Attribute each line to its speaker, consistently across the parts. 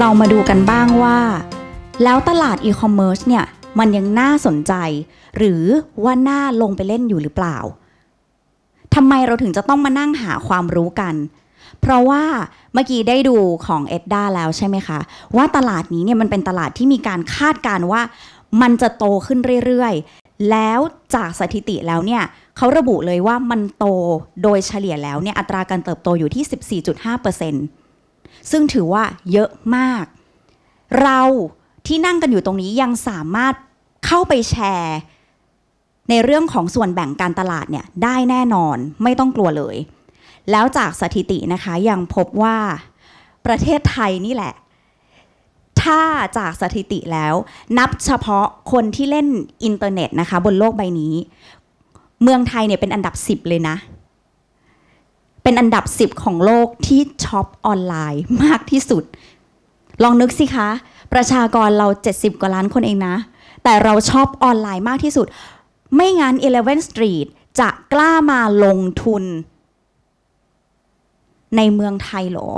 Speaker 1: เรามาดูกันบ้างว่า แล้วตลาดอีคอมเมิร์ซเนี่ย มันยังน่าสนใจ หรือว่าน่าลงไปเล่นอยู่หรือเปล่าทำไมเราถึงจะต้องมานั่งหาความรู้กัน เพราะว่าเมื่อกี้ได้ดูของเอ็ดด้าแล้วใช่ไหมคะ ว่าตลาดนี้เนี่ยมันเป็นตลาดที่มีการคาดการว่ามันจะโตขึ้นเรื่อยๆ แล้วจากสถิติแล้วเนี่ยเขาระบุเลยว่ามันโตโดยเฉลี่ยแล้วเนี่ยอัตราการเติบโตอยู่ที่ 14.5%เซึ่งถือว่าเยอะมาก เราที่นั่งกันอยู่ตรงนี้ยังสามารถเข้าไปแชร์ ในเรื่องของส่วนแบ่งการตลาดเนี่ย ได้แน่นอนไม่ต้องกลัวเลย แล้วจากสถิตินะคะยังพบว่าประเทศไทยนี่แหละ ถ้าจากสถิติแล้ว นับเฉพาะคนที่เล่นอินเทอร์เน็ตนะคะ บนโลกใบนี้ เมืองไทยเนี่ยเป็นอันดับ 10 เลยนะเป็นอันดับ 10 ของโลกที่ช็อปออนไลน์มากที่สุด ลองนึกสิคะ ประชากรเรา70 กว่าล้านคนเองนะ แต่เราช็อปออนไลน์มากที่สุด ไม่งั้น11 Street จะกล้ามาลงทุน ในเมืองไทยหรอ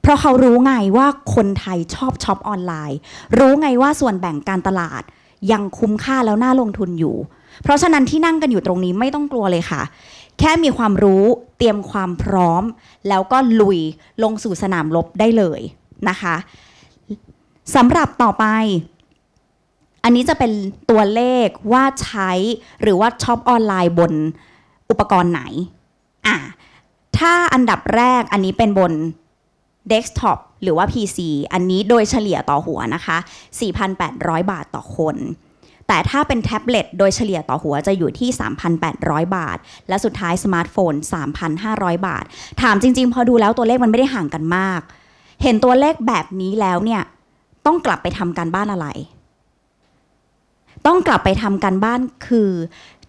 Speaker 1: เพราะเขารู้ไงว่าคนไทยชอบช็อปออนไลน์ รู้ไงว่าส่วนแบ่งการตลาด ยังคุ้มค่าแล้วน่าลงทุนอยู่ เพราะฉะนั้นที่นั่งกันอยู่ตรงนี้ไม่ต้องกลัวเลยค่ะแค่มีความรู้เตรียมความพร้อม แล้วก็ลุยลงสู่สนามรบได้เลยนะคะสำหรับต่อไป อันนี้จะเป็นตัวเลขว่าใช้หรือว่าช็อปออนไลน์บนอุปกรณ์ไหนอ่ะถ้าอันดับแรกอันนี้เป็นบนเดสก์ท็อปหรือว่า PC อันนี้โดยเฉลี่ยต่อหัวนะคะ 4,800 บาทต่อคนแต่ถ้าเป็นแท็บเล็ตโดยเฉลี่ยต่อหัวจะอยู่ที่ 3,800 บาท และสุดท้ายสมาร์ทโฟน 3,500 บาท ถามจริงๆ พอดูแล้วตัวเลขมันไม่ได้ห่างกันมาก เห็นตัวเลขแบบนี้แล้วเนี่ย ต้องกลับไปทำการบ้านอะไร ต้องกลับไปทำการบ้านคือ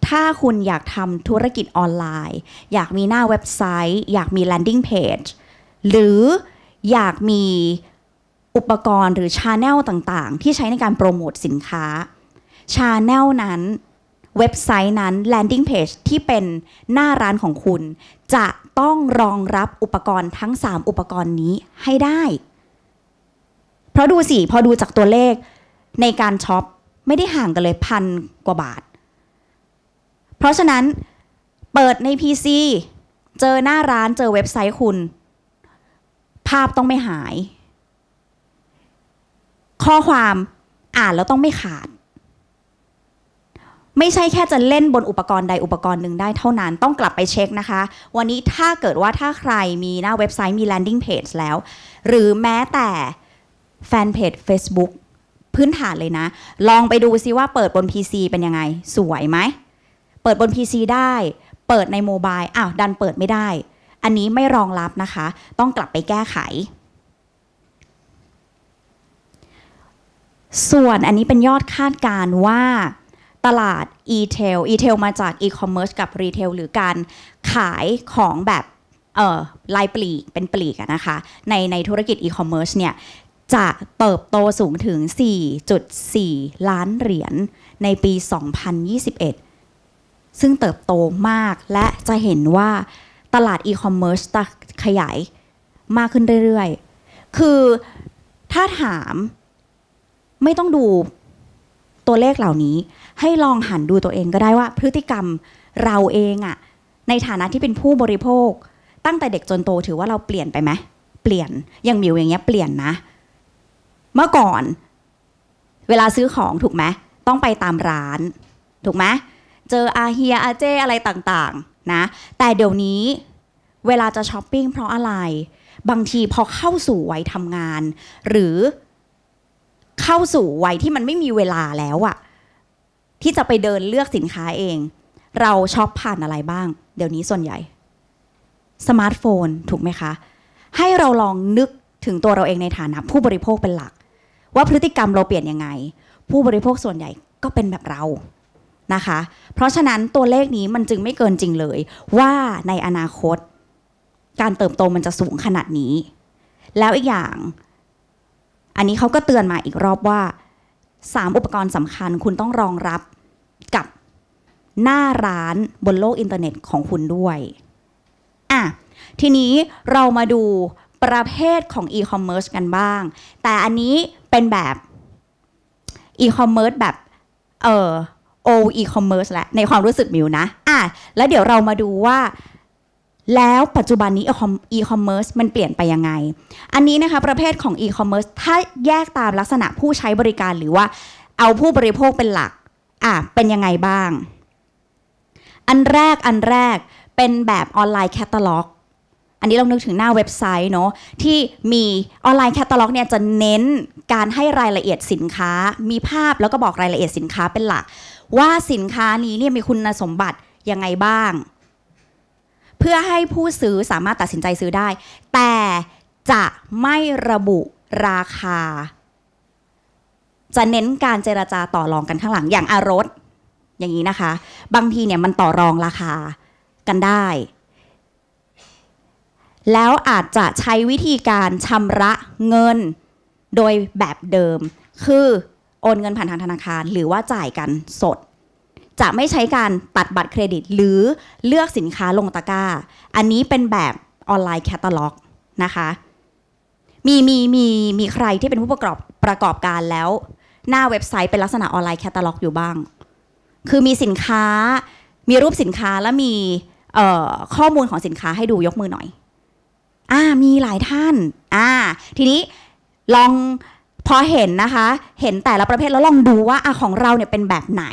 Speaker 1: ถ้าคุณอยากทำธุรกิจออนไลน์ อยากมีหน้าเว็บไซต์ อยากมี landing page หรืออยากมีอุปกรณ์หรือชาแนลต่างๆ ที่ใช้ในการโปรโมทสินค้าชาแนลนั้น เว็บไซต์นั้น landing page ที่เป็นหน้าร้านของคุณ จะต้องรองรับอุปกรณ์ทั้ง 3 อุปกรณ์นี้ให้ได้ เพราะดูสิพอดูจากตัวเลข ในการช็อป ไม่ได้ห่างกันเลยพันกว่าบาท เพราะฉะนั้น เปิดใน PC เจอหน้าร้านเจอเว็บไซต์คุณ ภาพต้องไม่หาย ข้อความอ่านแล้วต้องไม่ขาดไม่ใช่แค่จะเล่นบนอุปกรณ์ใดอุปกรณ์หนึ่งได้เท่านั้น ต้องกลับไปเช็คนะคะ วันนี้ถ้าเกิดว่าถ้าใครมีหน้าเว็บไซต์มี landing page แล้ว หรือแม้แต่แฟนเพจ Facebook พื้นฐานเลยนะ ลองไปดูซิว่าเปิดบน PC เป็นยังไง สวยไหม เปิดบน PC ได้ เปิดในโมบาย อ้าว ดันเปิดไม่ได้ อันนี้ไม่รองรับนะคะ ต้องกลับไปแก้ไข ส่วนอันนี้เป็นยอดคาดการว่าตลาด e-tail e-tail มาจาก e-commerce กับ retail หรือการขายของแบบเอ่อลายปลีกเป็นปลีกนะคะในในธุรกิจ e-commerce เนี่ย จะเติบโตสูงถึง 4.4 ล้านเหรียญ ในปี 2021 ซึ่งเติบโตมากและจะเห็นว่าตลาดอีคอมเมิร์ซจะขยายมากขึ้นเรื่อยๆ คือถ้าถามไม่ต้องดูตัวเลขเหล่านี้ ให้ลองหันดูตัวเองก็ได้ว่า พฤติกรรมเราเองอะในฐานะที่เป็นผู้บริโภค ตั้งแต่เด็กจนโตถือว่าเราเปลี่ยนไปไหมเปลี่ยนอย่างมิวอย่างเงี้ยเปลี่ยนนะ เมื่อก่อน เวลาซื้อของถูกไหมต้องไปตามร้าน ถูกไหมเจออาเฮียอาเจอะไรต่างๆ นะ แต่เดี๋ยวนี้เวลาจะช้อปปิ้งเพราะอะไร บางทีพอเข้าสู่วัยทำงาน หรือเข้าสู่วัยที่มันไม่มีเวลาแล้วอะที่จะไปเดินเลือกสินค้าเอง เราช็อปผ่านอะไรบ้าง เดี๋ยวนี้ส่วนใหญ่ สมาร์ทโฟน ถูกไหมคะ ให้เราลองนึกถึงตัวเราเองในฐานะ ผู้บริโภคเป็นหลัก ว่าพฤติกรรมเราเปลี่ยนยังไง ผู้บริโภคส่วนใหญ่ก็เป็นแบบเรานะคะ เพราะฉะนั้นตัวเลขนี้มันจึงไม่เกินจริงเลย ว่าในอนาคต การเติบโตมันจะสูงขนาดนี้ แล้วอีกอย่างอันนี้เขาก็เตือนมาอีกรอบว่า 3 อุปกรณ์สำคัญคุณต้องรองรับกับ หน้าร้านบนโลกอินเทอร์เน็ตของคุณด้วย อ่ะ ทีนี้เรามาดูประเภทของอีคอมเมิร์ซกันบ้าง แต่อันนี้เป็นแบบอีคอมเมิร์ซแบบเออโออีคอมเมิร์ซแหละในความรู้สึกมิวนะ อ่ะ แล้วเดี๋ยวเรามาดูว่าแล้วปัจจุบันนี้อีคอมเมิร์ซมันเปลี่ยนไปยังไง อันนี้นะคะประเภทของอีคอมเมิร์ซถ้าแยกตามลักษณะผู้ใช้บริการหรือว่าเอาผู้บริโภคเป็นหลัก อ่ะ เป็นยังไงบ้าง อันแรก อันแรก เป็นแบบออนไลน์แคตตาล็อก อันนี้เรานึกถึงหน้าเว็บไซต์เนาะ ที่มีออนไลน์แคตตาล็อกเนี่ยจะเน้นการให้รายละเอียดสินค้า มีภาพแล้วก็บอกรายละเอียดสินค้าเป็นหลัก ว่าสินค้านี้เนี่ยมีคุณสมบัติยังไงบ้างเพื่อให้ผู้ซื้อสามารถตัดสินใจซื้อได้ แต่จะไม่ระบุราคา จะเน้นการเจราจาต่อรองกันข้างหลังอย่างอารถอย่างนี้นะคะ บางทีเนี่ย มันต่อรองราคากันได้ แล้วอาจจะใช้วิธีการชำระเงินโดยแบบเดิม คือโอนเงินผ่านทางธนาคารหรือว่าจ่ายกันสดจะไม่ใช้การตัดบัตรเครดิตหรือเลือกสินค้าลงตะกร้า อันนี้เป็นแบบออนไลน์แคตตาล็อกนะคะ มีมีมีมีใครที่เป็นผู้ประกอบประกอบการแล้ว หน้าเว็บไซต์เป็นลักษณะออนไลน์แคตตาล็อกอยู่บ้าง คือมีสินค้า มีรูปสินค้าและมีข้อมูลของสินค้าให้ดูยกมือหน่อย อ่า มีหลายท่าน อ่า ทีนี้ลองพอเห็นนะคะ เห็นแต่ละประเภท แล้วลองดูว่าอของเราเนี่ยเป็นแบบไหน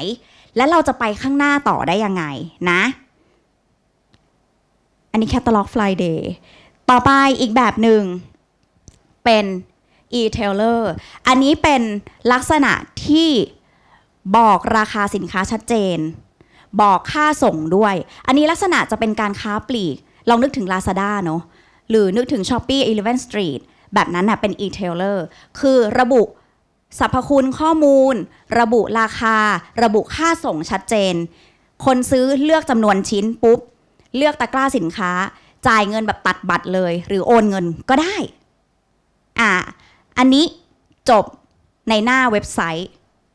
Speaker 1: และเราจะไปข้างหน้าต่อได้ยังไงนะ อันนี้แคาล็อกฟลายเดย์ต่อไปอีกแบบหนึ่ง เป็น e-tailer อันนี้เป็นลักษณะที่บอกราคาสินค้าชัดเจน บอกค่าส่งด้วย อันนี้ลักษณะจะเป็นการค้าปลีกลองนึกถึง Lazada เนอะหรือนึกถึง Shopee 11 Street แบบนั้นนะเป็น e-tailer คือระบุสรรพคุณข้อมูล ระบุราคา ระบุค่าส่งชัดเจน คนซื้อเลือกจำนวนชิ้นปุ๊บ เลือกตะกร้าสินค้า จ่ายเงินแบบตัดบัตรเลย หรือโอนเงินก็ได้ อ่า อันนี้จบในหน้าเว็บไซต์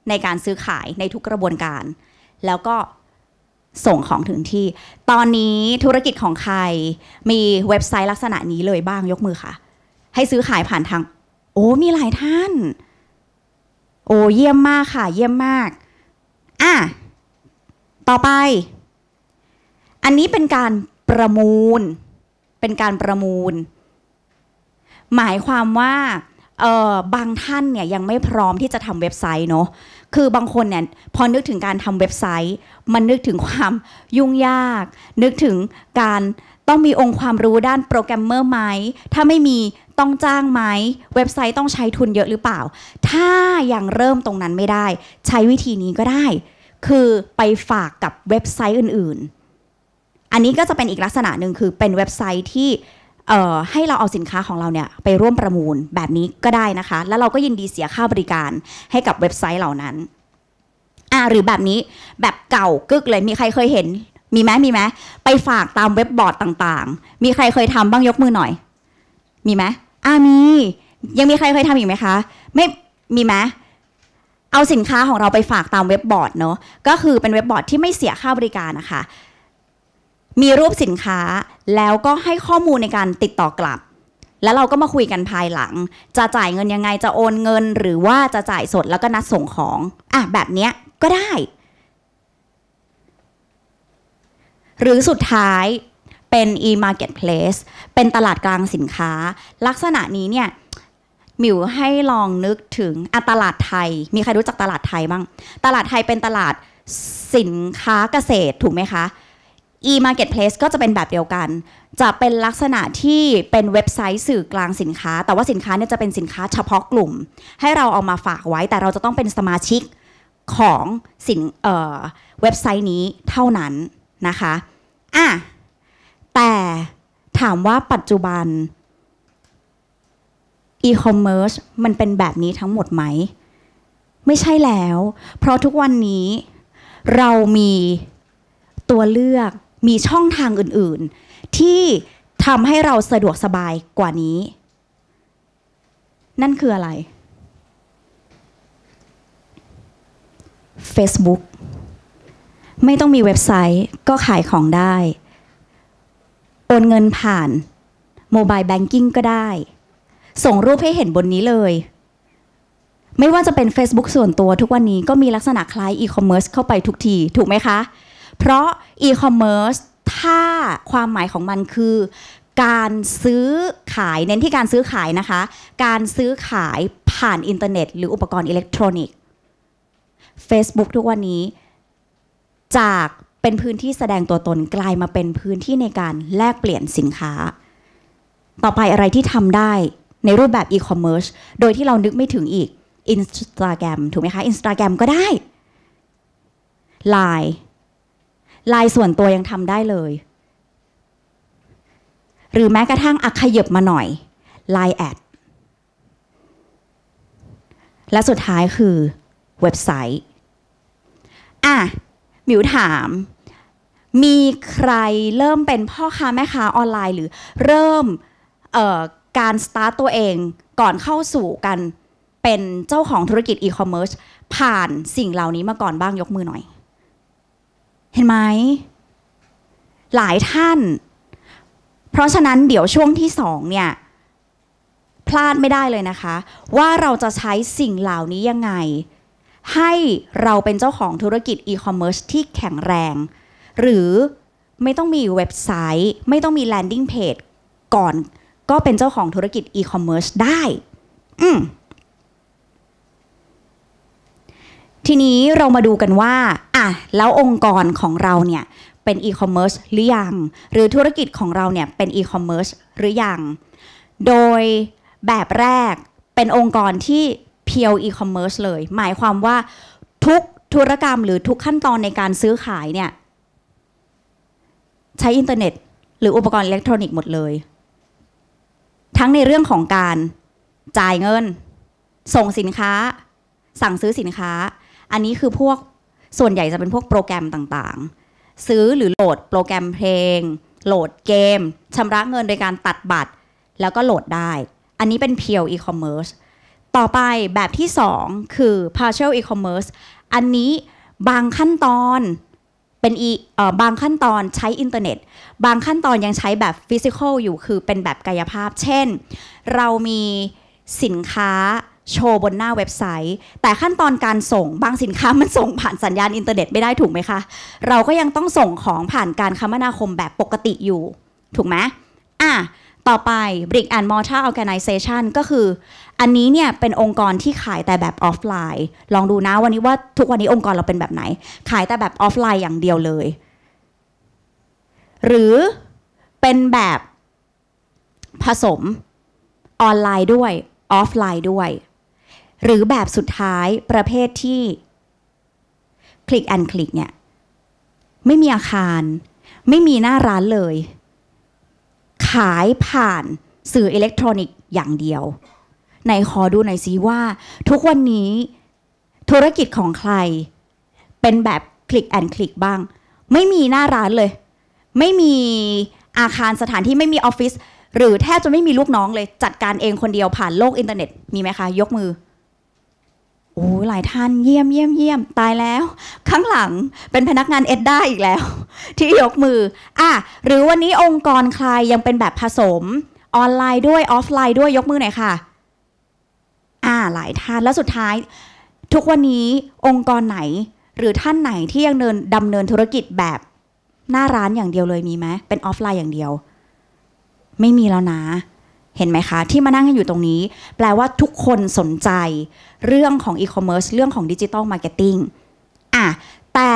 Speaker 1: ในการซื้อขายในทุกกระบวนการ แล้วก็ส่งของถึงที่ ตอนนี้ธุรกิจของใครมีเว็บไซต์ลักษณะนี้เลยบ้างยกมือค่ะ ให้ซื้อขายผ่านทาง โอ้มีหลายท่านโอ้เยี่ยมมากค่ะเยี่ยมมากอ่ะต่อไป อันนี้เป็นการประมูล เป็นการประมูล หมายความว่าเออบางท่านเนี่ยยังไม่พร้อมที่จะทำเว็บไซต์เนาะคือบางคนเนี่ยพอนึกถึงการทำเว็บไซต์ มันนึกถึงความยุ่งยาก นึกถึงการต้องมีองค์ความรู้ด้านโปรแกรมเมอร์ไหมถ้าไม่มีต้องจ้างไหม เว็บไซต์ต้องใช้ทุนเยอะหรือเปล่า ถ้ายังเริ่มตรงนั้นไม่ได้ ใช้วิธีนี้ก็ได้ คือไปฝากกับเว็บไซต์อื่นๆ อันนี้ก็จะเป็นอีกลักษณะหนึ่งคือเป็นเว็บไซต์ที่ให้เราเอาสินค้าของเราเนี่ยไปร่วมประมูลแบบนี้ก็ได้นะคะ แล้วเราก็ยินดีเสียค่าบริการให้กับเว็บไซต์เหล่านั้นอ่าหรือแบบนี้แบบเก่ากึกเลยมีใครเคยเห็น มีไหมมีไหมไปฝากตามเว็บบอร์ดต่างๆ มีใครเคยทำบ้างยกมือหน่อย มีไหมอามียังมีใครเคยทำอีกไหมคะไม่มีไหมเอาสินค้าของเราไปฝากตามเว็บบอร์ดเนาะก็คือเป็นเว็บบอร์ดที่ไม่เสียค่าบริการนะคะ มีรูปสินค้าแล้วก็ให้ข้อมูลในการติดต่อกลับ แล้วเราก็มาคุยกันภายหลัง จะจ่ายเงินยังไงจะโอนเงินหรือว่าจะจ่ายสดแล้วก็นัดส่งของ อ่ะแบบเนี้ยก็ได้ หรือสุดท้ายเป็น e-marketplace เป็นตลาดกลางสินค้า ลักษณะนี้เนี่ยมิวให้ลองนึกถึงตลาดไทย มีใครรู้จักตลาดไทยบ้างตลาดไทยเป็นตลาดสินค้าเกษตรถูกไหมคะ e-marketplace ก็จะเป็นแบบเดียวกัน จะเป็นลักษณะที่เป็นเว็บไซต์สื่อกลางสินค้า แต่ว่าสินค้าเนี่ยจะเป็นสินค้าเฉพาะกลุ่ม ให้เราเอามาฝากไว้แต่เราจะต้องเป็นสมาชิกของสินเเว็บไซต์นี้เท่านั้นนะคะ อ่ะแต่ถามว่าปัจจุบันอีคอมเมิร์ซมันเป็นแบบนี้ทั้งหมดไหม ไม่ใช่แล้ว เพราะทุกวันนี้ เรามีตัวเลือกมีช่องทางอื่นๆ ที่ทำให้เราสะดวกสบายกว่านี้ นั่นคืออะไร Facebook ไม่ต้องมีเว็บไซต์ก็ขายของได้โอนเงินผ่าน โมบายแบงกิ้งก็ได้ ส่งรูปให้เห็นบนนี้เลย ไม่ว่าจะเป็น Facebook ส่วนตัวทุกวันนี้ก็มีลักษณะคล้ายอีคอมเมิร์ซเข้าไปทุกทีถูกไหมคะ เพราะอีคอมเมิร์ซถ้าความหมายของมันคือ การซื้อขายเน้นที่การซื้อขายนะคะ การซื้อขายผ่านอินเทอร์เน็ตหรืออุปกรณ์อิเล็กทรอนิกส์ Facebook ทุกวันนี้ จากเป็นพื้นที่แสดงตัวตนกลายมาเป็นพื้นที่ในการแลกเปลี่ยนสินค้า ต่อไปอะไรที่ทำได้ในรูปแบบอีคอมเมิร์ซโดยที่เรานึกไม่ถึงอีก i n s t a g r กรถูกไหมคะ i n s t a g r กรก็ได้ Line Line ส่วนตัวยังทำได้เลย หรือแม้กระทั่งอักขยบมาหน่อย Line แอดและสุดท้ายคือ เว็บไซต์ อ่ะมิวถามมีใครเริ่มเป็นพ่อค้าแม่ค้าออนไลน์หรือ เริ่มการสตาร์ตตัวเองก่อนเข้าสู่กัน เป็นเจ้าของธุรกิจอีคอมเมิร์ซผ่านสิ่งเหล่านี้มาก่อนบ้างยกมือหน่อย เห็นไหมหลายท่าน เพราะฉะนั้นเดี๋ยวช่วงที่สองเนี่ย พลาดไม่ได้เลยนะคะ ว่าเราจะใช้สิ่งเหล่านี้ยังไง ให้เราเป็นเจ้าของธุรกิจอีคอมเมิร์ซที่แข็งแรงหรือไม่ต้องมีเว็บไซต์ไม่ต้องมีแลนดิ้งเพจก่อนก็เป็นเจ้าของธุรกิจอีคอมเมิร์ซได้ อืมทีนี้เรามาดูกันว่าอ่ะแล้วองค์กรของเราเนี่ยเป็นอีคอมเมิร์ซหรือยัง หรือธุรกิจของเราเนี่ยเป็นอีคอมเมิร์ซหรือยัง โดยแบบแรกเป็นองค์กรที่เพียวอีคอมเมิร์ซเลย หมายความว่าทุกธุรกรรมหรือทุกขั้นตอนในการซื้อขายเนี่ยใช้อินเทอร์เน็ตหรืออุปกรณ์อิเล็กทรอนิกส์หมดเลย ทั้งในเรื่องของการจ่ายเงิน ส่งสินค้า สั่งซื้อสินค้า อันนี้คือพวก ส่วนใหญ่จะเป็นพวกโปรแกรมต่างๆ ซื้อหรือโหลดโปรแกรมเพลง โหลดเกมชำระเงินโดยการตัดบัตรแล้วก็โหลดได้ อันนี้เป็นเพียวอีคอมเมิร์ซต่อไปแบบที่2คือ partial e-commerce อันนี้บางขั้นตอนเป็นอีบางขั้นตอนใช้อินเทอร์เน็ต บางขั้นตอนยังใช้แบบฟิสิกอลอยู่คือเป็นแบบกายภาพ เช่น เรามีสินค้าโชว์บนหน้าเว็บไซต์ แต่ขั้นตอนการส่งบางสินค้ามันส่งผ่านสัญญาณอินเทอร์เน็ต ไม่ได้ถูกไหมคะ เราก็ยังต้องส่งของผ่านการคมนาคมแบบปกติอยู่ ถูกไหมอ่ะ ต่อไป Brick and Mortar Organization ก็คืออันนี้ เนี่ย เป็นองค์กรที่ขายแต่แบบออฟไลน์ ลองดูนะวันนี้ว่า ทุกวันนี้องค์กรเราเป็นแบบไหน ขายแต่แบบออฟไลน์อย่างเดียวเลย หรือเป็นแบบผสมออนไลน์ด้วยออฟไลน์ด้วย หรือแบบสุดท้ายประเภทที่ คลิกแอนคลิกเนี่ยไม่มีอาคาร ไม่มีหน้าร้านเลย ขายผ่านสื่ออิเล็กทรอนิกส์อย่างเดียวไหนขอดูหน่อยสิว่า ทุกวันนี้ ธุรกิจของใคร เป็นแบบคลิกแอนคลิกบ้าง ไม่มีหน้าร้านเลย ไม่มีอาคารสถานที่ไม่มีออฟฟิศหรือแทบจะไม่มีลูกน้องเลยจัดการเองคนเดียวผ่านโลกอินเทอร์เน็ต มีไหมคะ ยกมือโอ้หลายท่านเยี่ยมเยี่ยมเยี่ยมตายแล้วข้างหลังเป็นพนักงานเอ็ดได้อีกแล้ว ที่ยกมือ อ่ะหรือวันนี้องค์กรใครยังเป็นแบบผสม ออนไลน์ด้วยออฟไลน์ด้วยยกมือหน่อยค่ะ่าหลายท่านแล้วสุดท้าย ทุกวันนี้องค์กรไหนหรือท่านไหนที่ยังเดินดำเนินธุรกิจแบบหน้าร้านอย่างเดียวเลยมีไหมเป็นออฟไลน์อย่างเดียว ไม่มีแล้วนะ เห็นไหมคะที่มานั่งอยู่ตรงนี้ แปลว่าทุกคนสนใจเรื่องของอีคอมเมิร์ซเรื่องของดิจิตอลมาร์เก็ตติ้งอ่ะแต่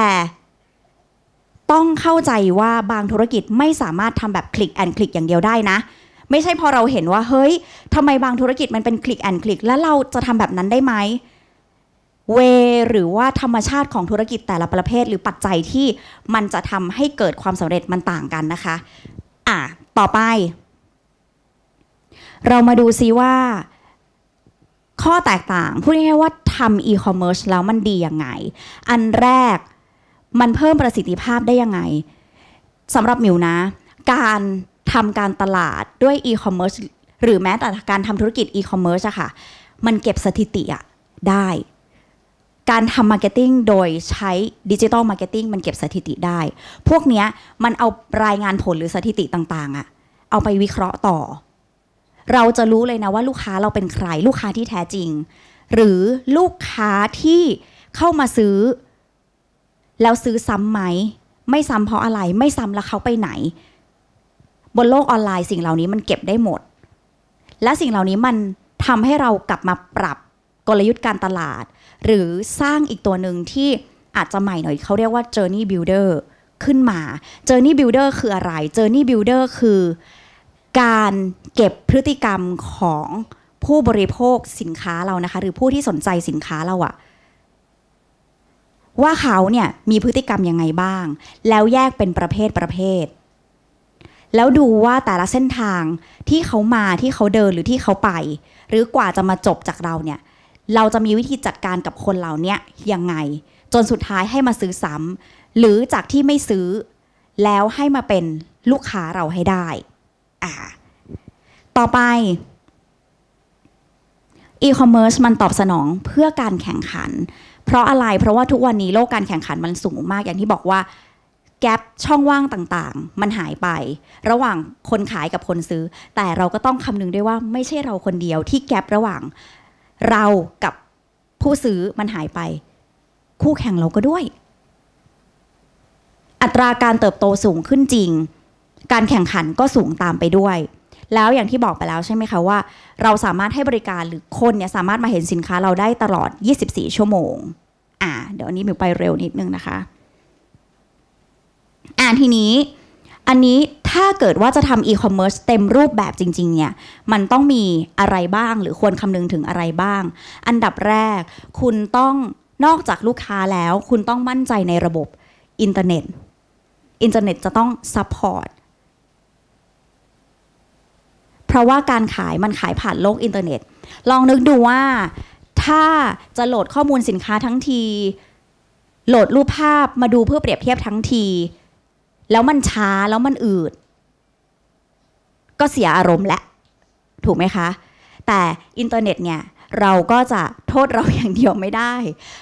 Speaker 1: ต้องเข้าใจว่าบางธุรกิจไม่สามารถทำแบบคลิกแอนคลิกอย่างเดียวได้นะไม่ใช่พอเราเห็นว่าเฮ้ยทำไมบางธุรกิจมันเป็นคลิกแอนคลิกแล้วเราจะทำแบบนั้นได้ไหมเวหรือว่าธรรมชาติของธุรกิจแต่ละประเภทหรือปัจจัยที่มันจะทำให้เกิดความสำเร็จมันต่างกันนะคะ อ่ะ ต่อไป เรามาดูซิว่า ข้อแตกต่าง พูดง่ายๆว่าทำอีคอมเมิร์ซแล้วมันดียังไง อันแรกมันเพิ่มประสิทธิภาพได้ยังไงสำหรับมิวนะ การทำการตลาดด้วยอีคอมเมิร์ซหรือแม้แต่การทำธุรกิจอีคอมเมิร์ซอะค่ะ มันเก็บสถิติอะได้ การทำมาร์เก็ตติ้งโดยใช้ดิจิตอลมาร์เก็ตติ้งมันเก็บสถิติได้ พวกเนี้ยมันเอารายงานผลหรือสถิติต่างๆอะเอาไปวิเคราะห์ต่อ เราจะรู้เลยนะว่าลูกค้าเราเป็นใคร ลูกค้าที่แท้จริง หรือลูกค้าที่เข้ามาซื้อ แล้วซื้อซ้ำไหม ไม่ซ้ำเพราะอะไรไม่ซ้ำแล้วเขาไปไหนบนโลกออนไลน์สิ่งเหล่านี้มันเก็บได้หมด และสิ่งเหล่านี้มันทำให้เรากลับมาปรับกลยุทธ์การตลาด หรือสร้างอีกตัวหนึ่งที่อาจจะใหม่หน่อยเขาเรียกว่า journey builder ขึ้นมา journey builder คืออะไร journey builder คือการเก็บพฤติกรรมของผู้บริโภคสินค้าเรานะคะ หรือผู้ที่สนใจสินค้าเราอะว่าเขาเนี่ยมีพฤติกรรมยังไงบ้าง แล้วแยกเป็นประเภทประเภทแล้วดูว่าแต่ละเส้นทางที่เขามาที่เขาเดินหรือที่เขาไป หรือกว่าจะมาจบจากเราเนี่ยเราจะมีวิธีจัดการกับคนเหล่านี้ยังไง จนสุดท้ายให้มาซื้อซ้ำหรือจากที่ไม่ซื้อแล้วให้มาเป็นลูกค้าเราให้ได้ ต่อไปอีคอมเมิร์ซมันตอบสนองเพื่อการแข่งขัน เพราะอะไรเพราะว่าทุกวันนี้โลกการแข่งขันมันสูงมากอย่างที่บอกว่าแกลบช่องว่างต่างๆ มันหายไป ระหว่างคนขายกับคนซื้อ แต่เราก็ต้องคำนึงด้วยว่าไม่ใช่เราคนเดียวที่แกลบระหว่างเรากับผู้ซื้อมันหายไป คู่แข่งเราก็ด้วย อัตราการเติบโตสูงขึ้นจริง การแข่งขันก็สูงตามไปด้วย แล้วอย่างที่บอกไปแล้วใช่ไหมคะว่า เราสามารถให้บริการหรือคนเนี่ยสามารถมาเห็นสินค้าเราได้ตลอด 24 ชั่วโมงอ่าเดี๋ยวนี้มิวไปเร็วนิดนึงนะคะทีนี้อันนี้ถ้าเกิดว่าจะทำอีคอมเมิร์ซเต็มรูปแบบจริงๆเนี่ย มันต้องมีอะไรบ้าง หรือควรคำนึงถึงอะไรบ้าง อันดับแรก คุณต้องนอกจากลูกค้าแล้ว คุณต้องมั่นใจในระบบอินเทอร์เน็ตอินเทอร์เน็ตจะต้องซัพพอร์ตเพราะว่าการขายมันขายผ่านโลกอินเทอร์เน็ต ลองนึกดูว่า ถ้าจะโหลดข้อมูลสินค้าทั้งที โหลดรูปภาพมาดูเพื่อเปรียบเทียบทั้งทีแล้วมันช้าแล้วมันอืด ก็เสียอารมณ์และ ถูกไหมคะ แต่อินเทอร์เน็ตเนี่ยเราก็จะโทษเราอย่างเดียวไม่ได้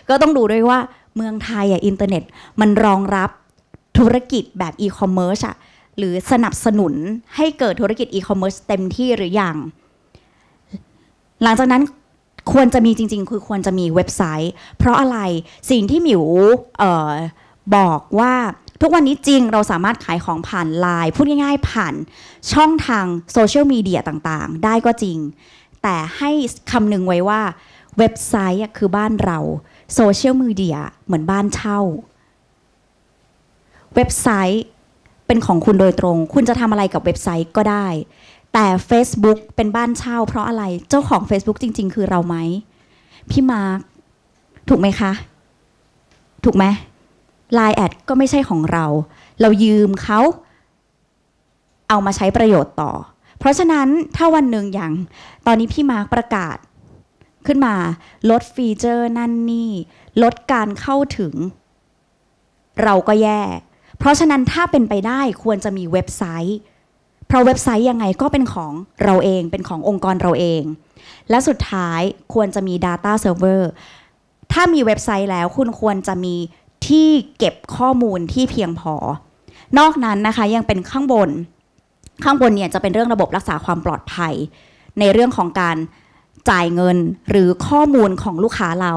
Speaker 1: ก็ต้องดูด้วยว่าเมืองไทยอ่ะ อินเทอร์เน็ตมันรองรับธุรกิจแบบอีคอมเมิร์ซอ่ะ หรือสนับสนุนให้เกิดธุรกิจอีคอมเมิร์ซเต็มที่หรืออยังหลังจากนั้นควรจะมีจริง ๆ คือควรจะมีเว็บไซต์ เพราะอะไรสิ่งที่หมิวบอกว่าทุกวันนี้จริงเราสามารถขายของผ่านไลน์พูดง่ายๆ ผ่านช่องทางโซเชียลมีเดียต่างๆ ได้ก็จริง แต่ให้คำนึงไว้ว่าเว็บไซต์คือบ้านเราโซเชียลมีเดียเหมือนบ้านเช่า เว็บไซต์เป็นของคุณโดยตรง คุณจะทำอะไรกับเว็บไซต์ก็ได้ แต่ Facebook เป็นบ้านเช่าเพราะอะไรเจ้าของ Facebook จริงๆ คือเราไหมพี่มาร์ค ถูกไหมคะ ถูกไหม l ล n e แอดก็ไม่ใช่ของเรา เรายืมเขาเอามาใช้ประโยชน์ต่อ เพราะฉะนั้นถ้าวันหนึ่งอย่าง ตอนนี้พี่มาร์กประกาศ ขึ้นมาลดฟีเจอร์นั่นนี่ ลดการเข้าถึง เราก็แย่เพราะฉะนั้นถ้าเป็นไปได้ควรจะมีเว็บไซต์ เพราะเว็บไซต์ยังไงก็เป็นของเราเองเป็นขององค์กรเราเอง และสุดท้ายควรจะมี Data Server ถ้ามีเว็บไซต์แล้วคุณควรจะมีที่เก็บข้อมูลที่เพียงพอ นอกนั้นนะคะยังเป็นข้างบน ข้างบนเนี่ยจะเป็นเรื่องระบบรักษาความปลอดภัย ในเรื่องของการจ่ายเงินหรือข้อมูลของลูกค้าเรา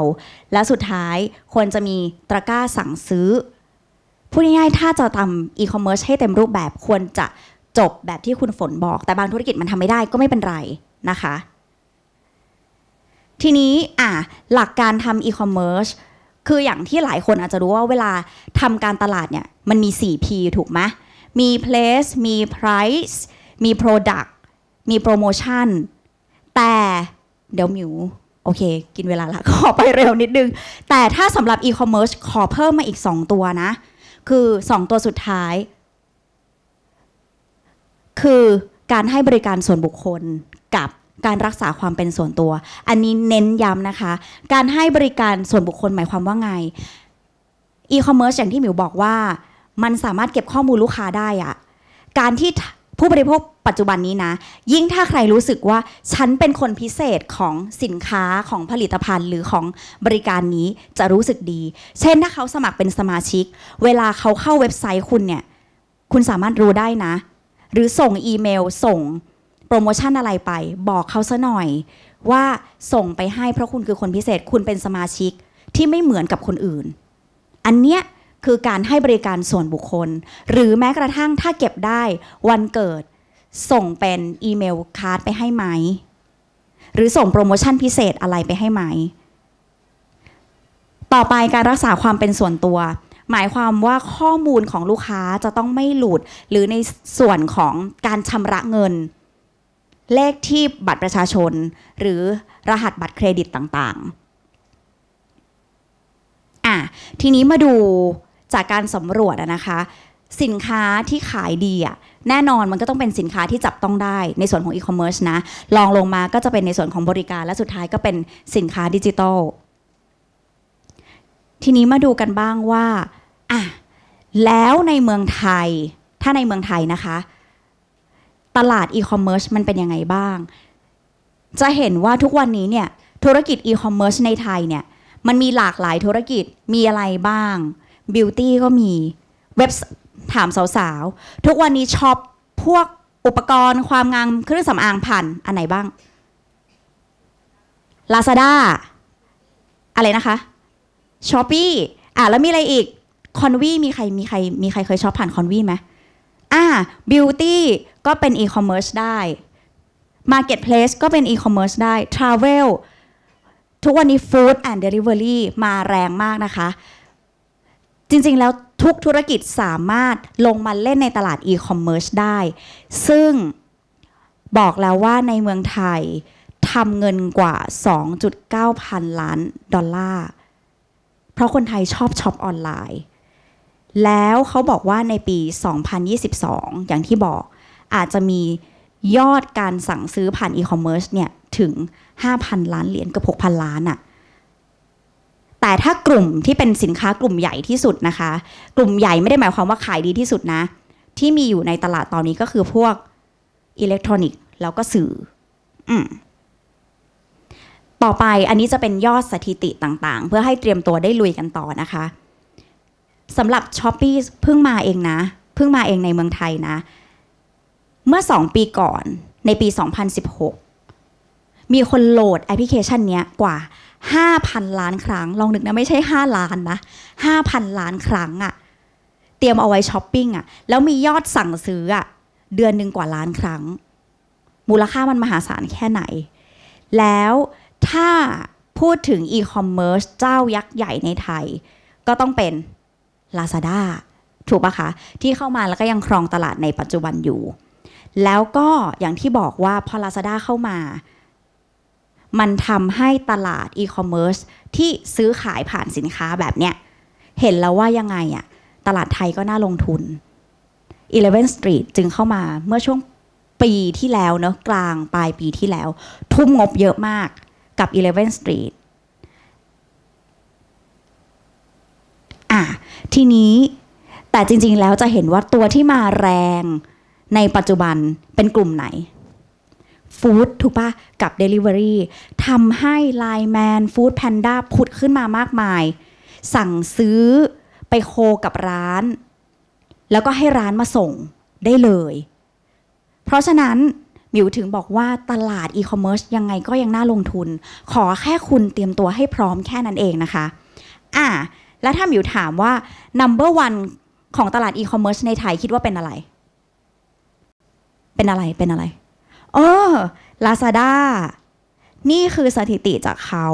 Speaker 1: และสุดท้ายควรจะมีตะกร้าสั่งซื้อ พูดง่ายๆถ้าจะทำอีคอมเมิร์ซให้เต็มรูปแบบควรจะจบแบบที่คุณฝนบอกแต่บางธุรกิจมันทำไม่ได้ก็ไม่เป็นไรนะคะ ทีนี้อ่ะหลักการทำอีคอมเมิร์ซคืออย่างที่หลายคนอาจจะรู้ว่าเวลาทำการตลาดเนี่ย มันมี 4P ถูกไหม มี place มี price มี product มี promotion แต่เดี๋ยวมิวโอเค กินเวลาละขอไปเร็วนิดนึง แต่ถ้าสำหรับ e-commerce ขอเพิ่มมาอีก 2 ตัวนะ คือ 2 ตัวสุดท้าย คือการให้บริการส่วนบุคคลกับการรักษาความเป็นส่วนตัว อันนี้เน้นย้ำนะคะ การให้บริการส่วนบุคคลหมายความว่าไง อีคอมเมิร์ซอย่างที่หมิวบอกว่า มันสามารถเก็บข้อมูลลูกค้าได้อะ การที่ผู้บริโภคปัจจุบันนี้นะ ยิ่งถ้าใครรู้สึกว่า ฉันเป็นคนพิเศษของสินค้าของผลิตภัณฑ์ หรือของบริการนี้จะรู้สึกดี เช่นถ้าเขาสมัครเป็นสมาชิก เวลาเขาเข้าเว็บไซต์คุณเนี่ยคุณสามารถรู้ได้นะ หรือส่งอีเมลส่งโปรโมชั่นอะไรไปบอกเขาซะหน่อย ว่าส่งไปให้ เพราะคุณคือคนพิเศษคุณเป็นสมาชิก ที่ไม่เหมือนกับคนอื่น อันเนี้ย คือการให้บริการส่วนบุคคล หรือแม้กระทั่งถ้าเก็บได้วันเกิด ส่งเป็นอีเมลคาร์ดไปให้ไหมหรือส่งโปรโมชั่นพิเศษอะไรไปให้ไหม ต่อไปการรักษาความเป็นส่วนตัว หมายความว่าข้อมูลของลูกค้าจะต้องไม่หลุดหรือในส่วนของการชำระเงินเลขที่บัตรประชาชน หรือรหัสบัตรเครดิตต่าง ๆ อ่ะ ทีนี้มาดูจากการสำรวจนะคะ สินค้าที่ขายดีอ่ะ แน่นอนมันก็ต้องเป็นสินค้าที่จับต้องได้ในส่วนของอีคอมเมิร์ซนะลองลงมาก็จะเป็นในส่วนของบริการ และสุดท้ายก็เป็นสินค้าดิจิตอลทีนี้มาดูกันบ้างว่าอ่ะแล้วในเมืองไทย ถ้าในเมืองไทยนะคะตลาดอีคอมเมิร์ซมันเป็นยังไงบ้าง จะเห็นว่าทุกวันนี้เนี่ย ธุรกิจอีคอมเมิร์ซในไทยเนี่ย มันมีหลากหลายธุรกิจมีอะไรบ้างบิวตี้ก็มีเว็บถามสาวๆ ทุกวันนี้ช็อปพวกอุปกรณ์ความงามเครื่องสำอางผ่านอันไหนบ้าง Lazada อะไรนะคะ s h o p e e อ่ะ แล้วมีอะไรอีกคอนวีมีใครมีใครมีใครเคยช็อปผ่านคอนวีไหมอ่าบิวตี้ ก็เป็นอีคอมเมิร์ซได้ มาร์เก็ตเพลส ก็เป็นอีคอมเมิร์ซได้ ทราเวล ทุกวันนี้ฟู้ดแอนด์เดลิเวอรี่มาแรงมากนะคะ จริงๆแล้วทุกธุรกิจสามารถลงมาเล่นในตลาดอีคอมเมิร์ซได้ ซึ่งบอกแล้วว่าในเมืองไทยทำเงินกว่า 2.9 พันล้านดอลลาร์ เพราะคนไทยชอบช็อปออนไลน์แล้วเขาบอกว่าในปี 2022 อย่างที่บอก อาจจะมียอดการสั่งซื้อผ่านอีคอมเมิร์ซเนี่ยถึง 5,000 ล้านเหรียญกับ 6,000 ล้านอะ แต่ถ้ากลุ่มที่เป็นสินค้ากลุ่มใหญ่ที่สุดนะคะ กลุ่มใหญ่ไม่ได้หมายความว่าขายดีที่สุดนะ ที่มีอยู่ในตลาดตอนนี้ก็คือพวกอิเล็กทรอนิกส์แล้วก็สื่ออต่อไปอันนี้จะเป็นยอดสถิติต่างๆ เพื่อให้เตรียมตัวได้ลุยกันต่อนะคะสำหรับช้อปปี้เพิ่งมาเองนะเพิ่งมาเองในเมืองไทยนะ เมื่อ 2 ปีก่อนในปี 2016 มีคนโหลดแอปพลิเคชันนี้กว่า 5,000 ล้านครั้ง ลองนึกนะ ไม่ใช่5ล้านนะ 5,000 ล้านครั้งอะเตรียมเอาไว้ช้อปปิ้งอะแล้วมียอดสั่งซื้ออะเดือนหนึ่งกว่าล้านครั้ง มูลค่ามันมหาศาลแค่ไหน แล้วถ้าพูดถึงอีคอมเมิร์ซเจ้ายักษ์ใหญ่ในไทย ก็ต้องเป็น Lazada ถูกปะคะ ที่เข้ามาแล้วก็ยังครองตลาดในปัจจุบันอยู่ แล้วก็อย่างที่บอกว่าพอ Lazada เข้ามา มันทำให้ตลาดอีคอมเมิร์ซที่ซื้อขายผ่านสินค้าแบบเนี้ยเห็นแล้วว่ายังไงอะตลาดไทยก็น่าลงทุน11 Street จึงเข้ามาเมื่อช่วงปีที่แล้วเนาะกลางปลายปีที่แล้ว ทุ่มงบเยอะมากกับ11 Street ทีนี้แต่จริงๆ แล้วจะเห็นว่าตัวที่มาแรงในปัจจุบันเป็นกลุ่มไหนฟู้ดถูกปะกับ Delivery ทำให้ Line Man Food Panda ผุดขึ้นมามากมาย สั่งซื้อไปโคกับร้าน แล้วก็ให้ร้านมาส่งได้เลย เพราะฉะนั้นมิวถึงบอกว่าตลาดอีคอมเมิร์ซยังไงก็ยังน่าลงทุน ขอแค่คุณเตรียมตัวให้พร้อมแค่นั้นเองนะคะ อ่าและถ้ามิวถามว่า number one ของตลาดอีคอมเมิร์ซในไทยคิดว่าเป็นอะไร เป็นอะไร เป็นอะไร เออ Lazada นี่คือสถิติจากเขา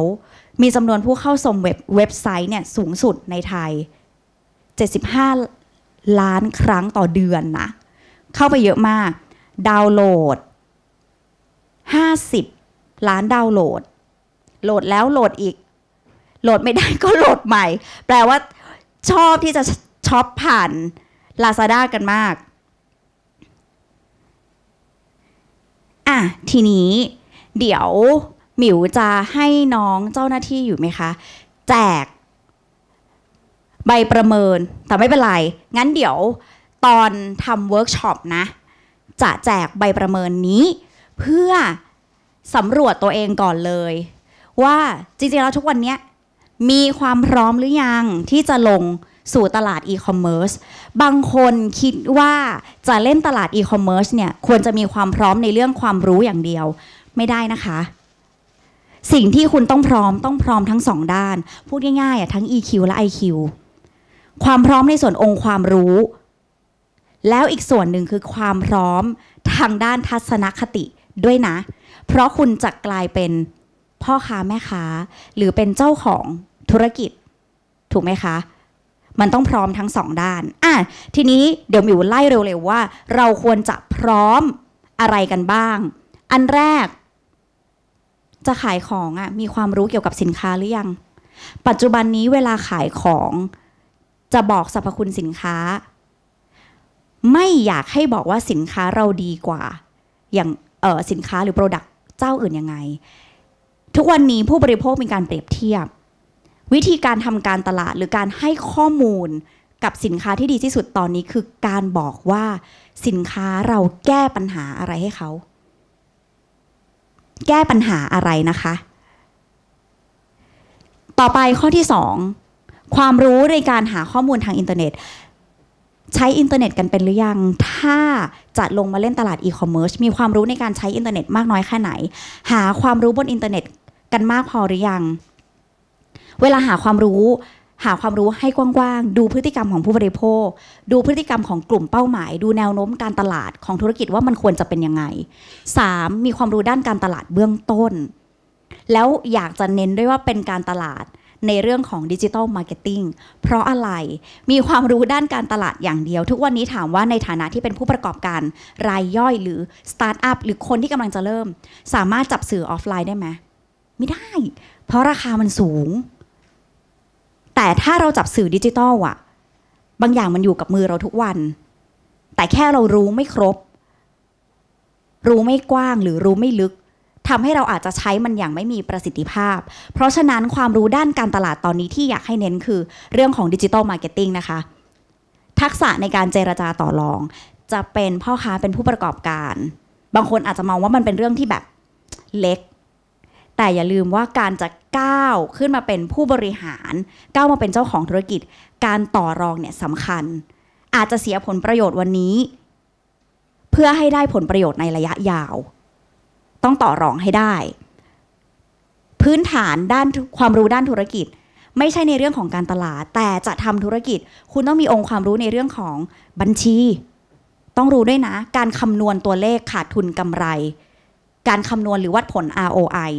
Speaker 1: มีจำนวนผู้เข้าชมเว็บเว็บไซต์เนี่ยสูงสุดในไทย 75 ล้านครั้งต่อเดือนนะ เข้าไปเยอะมาก ดาวน์โหลด 50 ล้านดาวน์โหลด โหลดแล้วโหลดอีกโหลดไม่ได้ก็โหลดใหม่ แปลว่า ชอบที่จะช็อปผ่าน Lazada กันมาก อ่ะ ทีนี้ เดี๋ยวหมิวจะให้น้องเจ้าหน้าที่อยู่ไหมคะ แจก ใบประเมิน แต่ไม่เป็นไร งั้นเดี๋ยวตอนทำเวิร์กช็อปนะ จะแจกใบประเมินนี้ เพื่อสำรวจตัวเองก่อนเลย ว่า จริงๆ แล้วทุกวันนี้มีความพร้อมหรือยังที่จะลงสู่ตลาดอีคอมเมิร์ซบางคนคิดว่าจะเล่นตลาดอีคอมเมิร์ซเนี่ย ควรจะมีความพร้อมในเรื่องความรู้อย่างเดียวไม่ได้นะคะ สิ่งที่คุณต้องพร้อมต้องพร้อมทั้งสองด้าน พูดง่ายๆอ่ะทั้ง EQ และ IQ ความพร้อมในส่วนองค์ความรู้ แล้วอีกส่วนหนึ่งคือความพร้อมทางด้านทัศนคติด้วยนะ เพราะคุณจะกลายเป็นพ่อค้าแม่ค้า หรือเป็นเจ้าของธุรกิจ ถูกไหมคะ มันต้องพร้อมทั้งสองด้าน อ่ะทีนี้เดี๋ยวมิวไล่เร็วๆว่า เราควรจะพร้อมอะไรกันบ้าง อันแรก จะขายของอะ่ะมีความรู้เกี่ยวกับสินค้าหรือยัง ปัจจุบันนี้เวลาขายของจะบอกสรรพคุณสินค้า ไม่อยากให้บอกว่าสินค้าเราดีกว่า อย่างสินค้าหรือโปรดักต์เจ้าอื่นยังไงทุกวันนี้ผู้บริโภคมีการเปรียบเทียบ วิธีการทำการตลาดหรือการให้ข้อมูลกับสินค้าที่ดีที่สุดตอนนี้คือการบอกว่าสินค้าเราแก้ปัญหาอะไรให้เขา แก้ปัญหาอะไรนะคะ ต่อไปข้อที่ 2 ความรู้ในการหาข้อมูลทางอินเทอร์เน็ต ใช้อินเทอร์เน็ตกันเป็นหรือยัง ถ้า จะลงมาเล่นตลาดอีคอมเมิร์ซมีความรู้ในการใช้อินเทอร์เน็ตมากน้อยแค่ไหน หาความรู้บนอินเทอร์เน็ตันมากพอหรือยัง เวลาหาความรู้ หาความรู้ให้กว้างๆ ดูพฤติกรรมของผู้บริโภค ดูพฤติกรรมของกลุ่มเป้าหมาย ดูแนวโน้มการตลาดของธุรกิจว่ามันควรจะเป็นยังไง 3. มีความรู้ด้านการตลาดเบื้องต้น แล้วอยากจะเน้นด้วยว่าเป็นการตลาดในเรื่องของดิจิทัลมาร์เก็ตติ้งเพราะอะไรมีความรู้ด้านการตลาดอย่างเดียว ทุกวันนี้ถามว่าในฐานะที่เป็นผู้ประกอบการรายย่อยหรือสตาร์ทอัพหรือคนที่กำลังจะเริ่ม สามารถจับสื่อออฟไลน์ได้ไหมไม่ได้ เพราะราคามันสูง แต่ถ้าเราจับสื่อดิจิตอลอะบางอย่างมันอยู่กับมือเราทุกวัน แต่แค่เรารู้ไม่ครบ รู้ไม่กว้างหรือรู้ไม่ลึก ทำให้เราอาจจะใช้มันอย่างไม่มีประสิทธิภาพ เพราะฉะนั้นความรู้ด้านการตลาดตอนนี้ที่อยากให้เน้นคือ เรื่องของดิจิตอลมาร์เก็ตติ้งนะคะ ทักษะในการเจรจาต่อรอง จะเป็นพ่อค้าเป็นผู้ประกอบการ บางคนอาจจะมองว่ามันเป็นเรื่องที่แบบเล็กแต่อย่าลืมว่าการจะก้าวขึ้นมาเป็นผู้บริหารก้าวมาเป็นเจ้าของธุรกิจ การต่อรองเนี่ยสำคัญ อาจจะเสียผลประโยชน์วันนี้ เพื่อให้ได้ผลประโยชน์ในระยะยาว ต้องต่อรองให้ได้ พื้นฐานด้านความรู้ด้านธุรกิจ ไม่ใช่ในเรื่องของการตลาด แต่จะทำธุรกิจคุณต้องมีองค์ความรู้ในเรื่องของบัญชี ต้องรู้ด้วยนะ การคำนวณตัวเลขขาดทุนกำไร การคำนวณหรือวัดผล ROI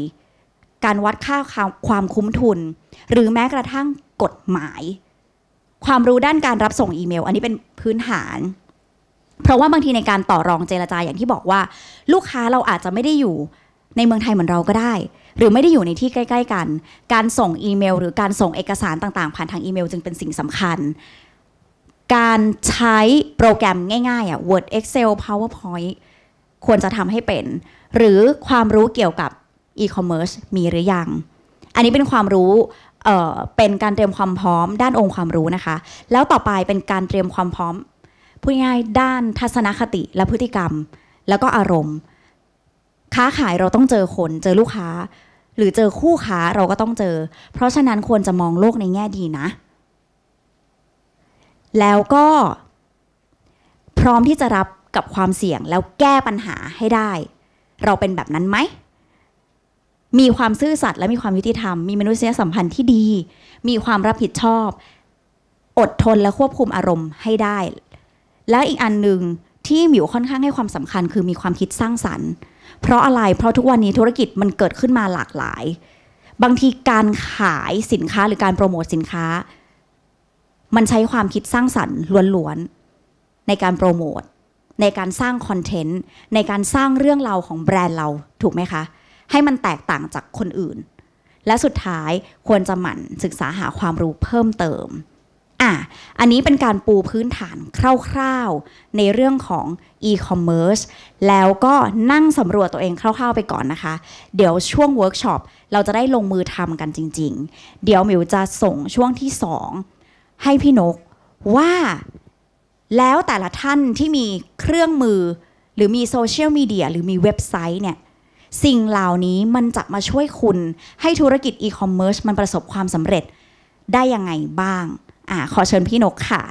Speaker 1: การวัดค่าความคุ้มทุน หรือแม้กระทั่งกฎหมาย ความรู้ด้านการรับส่งอีเมล อันนี้เป็นพื้นฐาน เพราะว่าบางทีในการต่อรองเจรจาอย่างที่บอกว่า ลูกค้าเราอาจจะไม่ได้อยู่ ในเมืองไทยเหมือนเราก็ได้ หรือไม่ได้อยู่ในที่ใกล้ ๆกัน การส่งอีเมลหรือการส่งเอกสารต่างๆ ผ่านทางอีเมลจึงเป็นสิ่งสำคัญ การใช้โปรแกรมง่ายๆอ่ะ Word Excel PowerPoint ควรจะทำให้เป็น หรือความรู้เกี่ยวกับอีคอมเมิร์ซมีหรือยัง อันนี้เป็นความรู้เเป็นการเตรียมความพร้อม ด้านองค์ความรู้นะคะ แล้วต่อไปเป็นการเตรียมความพร้อมพูดง่ายด้านทัศนคติและพฤติกรรม แล้วก็อารมณ์ ค้าขายเราต้องเจอคน เจอลูกค้า หรือเจอคู่ค้าเราก็ต้องเจอ เพราะฉะนั้นควรจะมองโลกในแง่ดีนะ แล้วก็ พร้อมที่จะรับกับความเสี่ยงแล้วแก้ปัญหาให้ได้ เราเป็นแบบนั้นไหมมีความซื่อสัตย์และมีความยุติธรรม มีมนุษยสัมพันธ์ที่ดี มีความรับผิดชอบ อดทนและควบคุมอารมณ์ให้ได้ และอีกอันหนึ่งที่หมิวค่อนข้างให้ความสำคัญคือมีความคิดสร้างสรรค์ เพราะอะไร เพราะทุกวันนี้ธุรกิจมันเกิดขึ้นมาหลากหลาย บางทีการขายสินค้าหรือการโปรโมทสินค้า มันใช้ความคิดสร้างสรรค์ล้วนๆในการโปรโมท ในการสร้างคอนเทนต์ในการสร้างเรื่องราวของแบรนด์เราถูกไหมคะให้มันแตกต่างจากคนอื่น และสุดท้ายควรจะหมั่นศึกษาหาความรู้เพิ่มเติม อ่ะ อันนี้เป็นการปูพื้นฐานคร่าวๆ ในเรื่องของ e-commerce แล้วก็นั่งสำรวจตัวเองคร่าวๆไปก่อนนะคะ เดี๋ยวช่วงเวิร์กช็อป เราจะได้ลงมือทำกันจริงๆ เดี๋ยวมิวจะส่งช่วงที่ 2 ให้พี่นกว่า แล้วแต่ละท่านที่มีเครื่องมือ หรือมีโซเชียลมีเดียหรือมีเว็บไซต์เนี่ยสิ่งเหล่านี้มันจะมาช่วยคุณให้ธุรกิจอีคอมเมิร์ซมันประสบความสำเร็จ ได้ยังไงบ้างอ่าขอเชิญพี่นกค่ะ